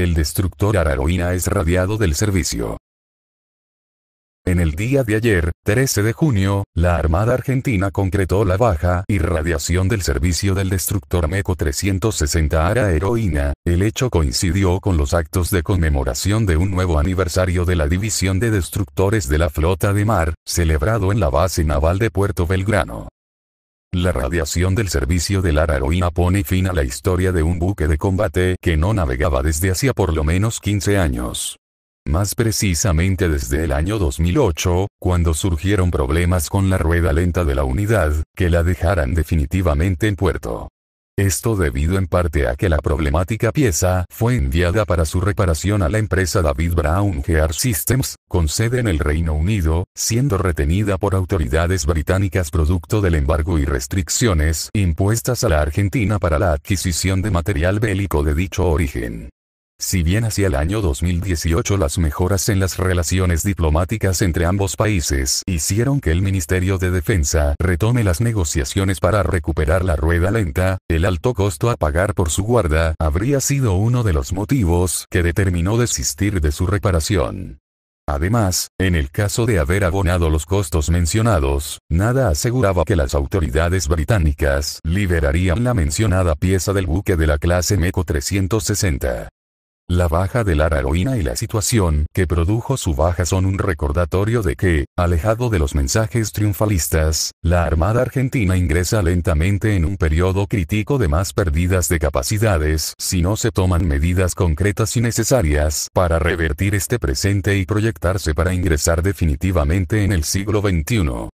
El destructor Heroína es radiado del servicio. En el día de ayer, 13 de junio, la Armada Argentina concretó la baja y radiación del servicio del destructor MECO 360 Ara Heroína. El hecho coincidió con los actos de conmemoración de un nuevo aniversario de la División de Destructores de la Flota de Mar, celebrado en la base naval de Puerto Belgrano. La radiación del servicio de la heroína pone fin a la historia de un buque de combate que no navegaba desde hacía por lo menos 15 años. Más precisamente desde el año 2008, cuando surgieron problemas con la rueda lenta de la unidad, que la dejaran definitivamente en puerto. Esto debido en parte a que la problemática pieza fue enviada para su reparación a la empresa David Brown Gear Systems, con sede en el Reino Unido, siendo retenida por autoridades británicas producto del embargo y restricciones impuestas a la Argentina para la adquisición de material bélico de dicho origen. Si bien hacia el año 2018 las mejoras en las relaciones diplomáticas entre ambos países hicieron que el Ministerio de Defensa retome las negociaciones para recuperar la rueda lenta, el alto costo a pagar por su guarda habría sido uno de los motivos que determinó desistir de su reparación. Además, en el caso de haber abonado los costos mencionados, nada aseguraba que las autoridades británicas liberarían la mencionada pieza del buque de la clase MECO 360. La baja de la heroína y la situación que produjo su baja son un recordatorio de que, alejado de los mensajes triunfalistas, la Armada Argentina ingresa lentamente en un periodo crítico de más pérdidas de capacidades si no se toman medidas concretas y necesarias para revertir este presente y proyectarse para ingresar definitivamente en el siglo XXI.